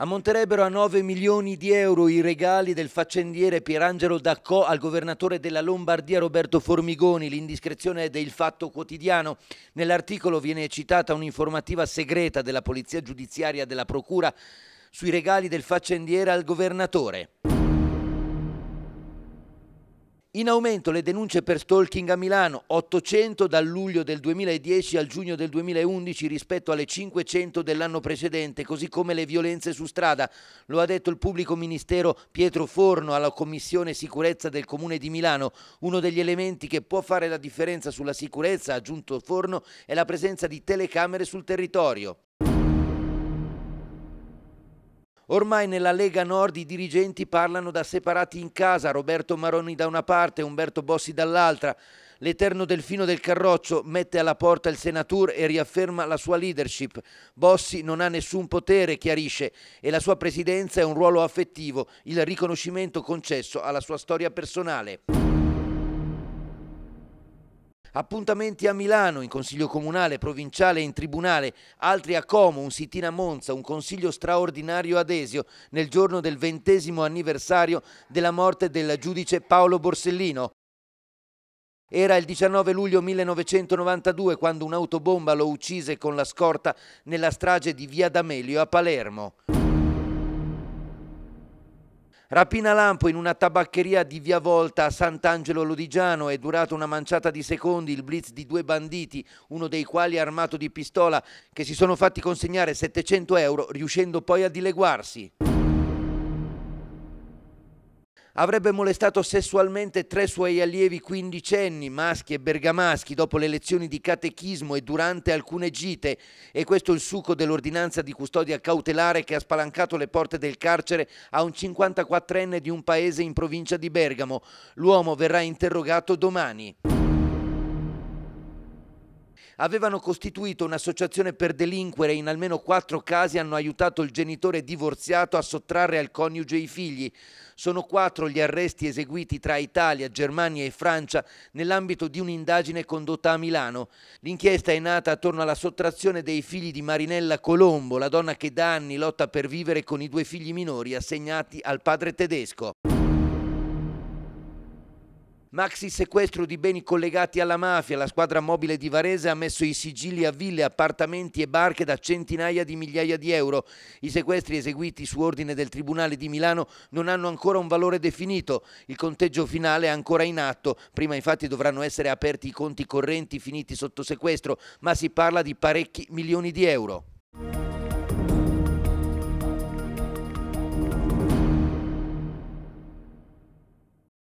Ammonterebbero a 9 milioni di euro i regali del faccendiere Pierangelo Daccò al governatore della Lombardia Roberto Formigoni. L'indiscrezione è del fatto quotidiano. Nell'articolo viene citata un'informativa segreta della Polizia Giudiziaria della Procura sui regali del faccendiere al governatore. In aumento le denunce per stalking a Milano, 800 dal luglio del 2010 al giugno del 2011 rispetto alle 500 dell'anno precedente, così come le violenze su strada. Lo ha detto il pubblico ministero Pietro Forno alla Commissione Sicurezza del Comune di Milano. Uno degli elementi che può fare la differenza sulla sicurezza, ha aggiunto Forno, è la presenza di telecamere sul territorio. Ormai nella Lega Nord i dirigenti parlano da separati in casa, Roberto Maroni da una parte, Umberto Bossi dall'altra. L'eterno delfino del Carroccio mette alla porta il senatore e riafferma la sua leadership. Bossi non ha nessun potere, chiarisce, e la sua presidenza è un ruolo affettivo, il riconoscimento concesso alla sua storia personale. Appuntamenti a Milano, in consiglio comunale, provinciale e in tribunale, altri a Como, un sitin a Monza, un consiglio straordinario ad Esio nel giorno del ventesimo anniversario della morte del giudice Paolo Borsellino. Era il 19 luglio 1992 quando un'autobomba lo uccise con la scorta nella strage di Via D'Amelio a Palermo. Rapina lampo in una tabaccheria di Via Volta a Sant'Angelo Lodigiano è durata una manciata di secondi il blitz di due banditi, uno dei quali armato di pistola, che si sono fatti consegnare 700 euro riuscendo poi a dileguarsi avrebbe molestato sessualmente tre suoi allievi quindicenni, maschi e bergamaschi, dopo le lezioni di catechismo e durante alcune gite. E questo è il succo dell'ordinanza di custodia cautelare che ha spalancato le porte del carcere a un 54enne di un paese in provincia di Bergamo. L'uomo verrà interrogato domani avevano costituito un'associazione per delinquere e in almeno quattro casi hanno aiutato il genitore divorziato a sottrarre al coniuge i figli. Sono quattro gli arresti eseguiti tra Italia, Germania e Francia nell'ambito di un'indagine condotta a Milano. L'inchiesta è nata attorno alla sottrazione dei figli di Marinella Colombo, la donna che da anni lotta per vivere con i due figli minori assegnati al padre tedesco. Maxi sequestro di beni collegati alla mafia. La squadra mobile di Varese ha messo i sigilli a ville, appartamenti e barche da centinaia di migliaia di euro. I sequestri eseguiti su ordine del Tribunale di Milano non hanno ancora un valore definito. Il conteggio finale è ancora in atto. Prima infatti dovranno essere aperti i conti correnti finiti sotto sequestro, ma si parla di parecchi milioni di euro.